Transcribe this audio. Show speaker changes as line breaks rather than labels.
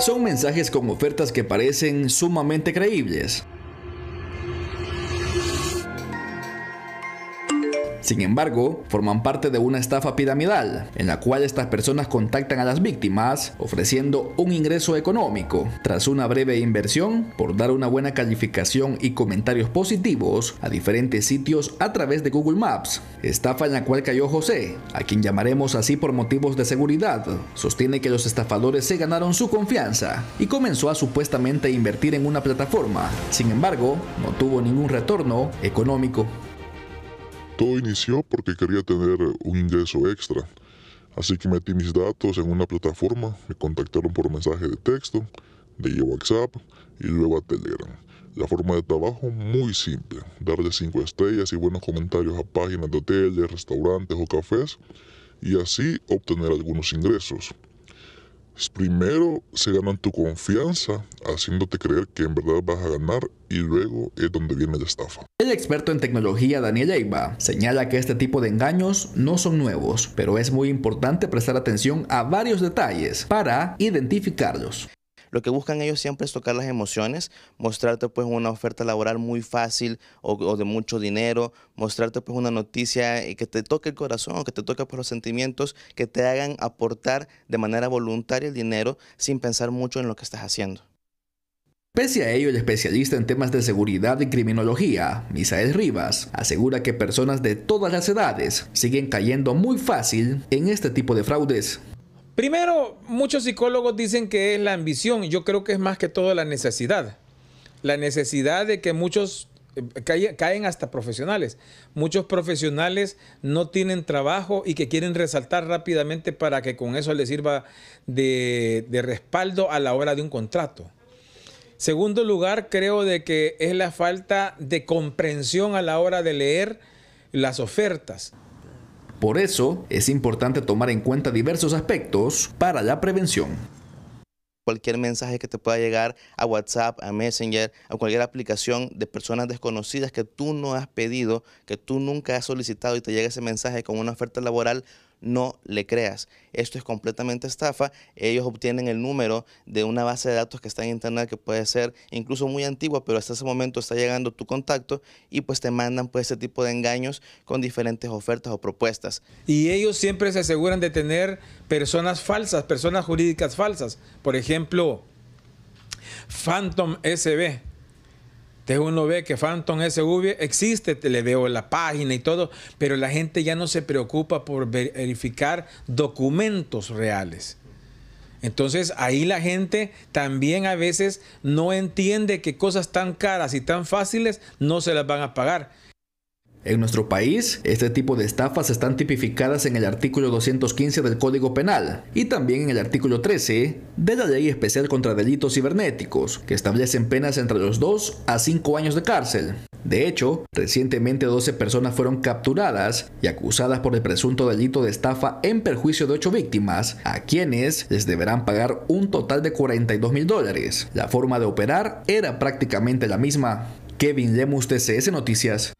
Son mensajes con ofertas que parecen sumamente creíbles, Sin embargo, forman parte de una estafa piramidal, en la cual estas personas contactan a las víctimas ofreciendo un ingreso económico. Tras una breve inversión, por dar una buena calificación y comentarios positivos a diferentes sitios a través de Google Maps, estafa en la cual cayó José, a quien llamaremos así por motivos de seguridad, sostiene que los estafadores se ganaron su confianza y comenzó a supuestamente invertir en una plataforma. Sin embargo, no tuvo ningún retorno económico.
Todo inició porque quería tener un ingreso extra. Así que metí mis datos en una plataforma, me contactaron por mensaje de texto, de WhatsApp y luego a Telegram. La forma de trabajo muy simple, darle 5 estrellas y buenos comentarios a páginas de hoteles, restaurantes o cafés y así obtener algunos ingresos. Pues primero se ganan tu confianza haciéndote creer que en verdad vas a ganar y luego es donde viene la estafa.
El experto en tecnología Daniel Eiba señala que este tipo de engaños no son
nuevos, pero es muy importante prestar atención a varios detalles para identificarlos. Lo que buscan ellos siempre es tocar las emociones, mostrarte pues una oferta laboral muy fácil o, de mucho dinero, mostrarte pues una noticia eh, que te toque el corazón, o que te toque por pues, los sentimientos, que te hagan aportar de manera voluntaria el dinero sin pensar mucho en lo que estás haciendo.
Pese a ello, el especialista en temas de seguridad y criminología, Misael Rivas, asegura que personas de todas las edades siguen cayendo muy fácil en este tipo de fraudes.
Primero, muchos psicólogos dicen que es la ambición, yo creo que es más que todo la necesidad. La necesidad de que muchos eh, caen hasta profesionales. Muchos profesionales no tienen trabajo y que quieren resaltar rápidamente para que con eso les sirva de, de, respaldo a la hora de un contrato. Segundo lugar, creo de que es la falta de comprensión a la hora de leer las ofertas.
Por eso
es importante tomar en cuenta diversos aspectos para la prevención. Cualquier mensaje que te pueda llegar a WhatsApp, a Messenger, a cualquier aplicación de personas desconocidas que tú no has pedido, que tú nunca has solicitado y te llega ese mensaje con una oferta laboral, no le creas. Esto es completamente estafa. Ellos obtienen el número de una base de datos que está en internet que puede ser incluso muy antigua, pero hasta ese momento está llegando tu contacto y pues te mandan pues ese tipo de engaños con diferentes ofertas o propuestas. Y ellos
siempre se aseguran de tener personas falsas, personas jurídicas falsas. Por ejemplo, Phantom SB entonces uno ve que Phantom SV existe, te le veo la página y todo, pero la gente ya no se preocupa por verificar documentos reales. Entonces ahí la gente también a veces no entiende que cosas tan caras y tan fáciles
no se las van a pagar. En nuestro país, este tipo de estafas están tipificadas en el artículo 215 del Código Penal y también en el artículo 13 de la Ley Especial contra Delitos Cibernéticos, que establecen penas entre los 2 a 5 años de cárcel. De hecho, recientemente 12 personas fueron capturadas y acusadas por el presunto delito de estafa en perjuicio de 8 víctimas, a quienes les deberán pagar un total de 42 mil dólares. La forma de operar era prácticamente la misma. Kevin Lemus, TCS Noticias.